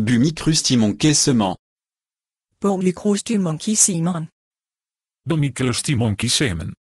Bumicrustimonkesemen. Polycrustimonkisemen. Bumicrustimonkisemen.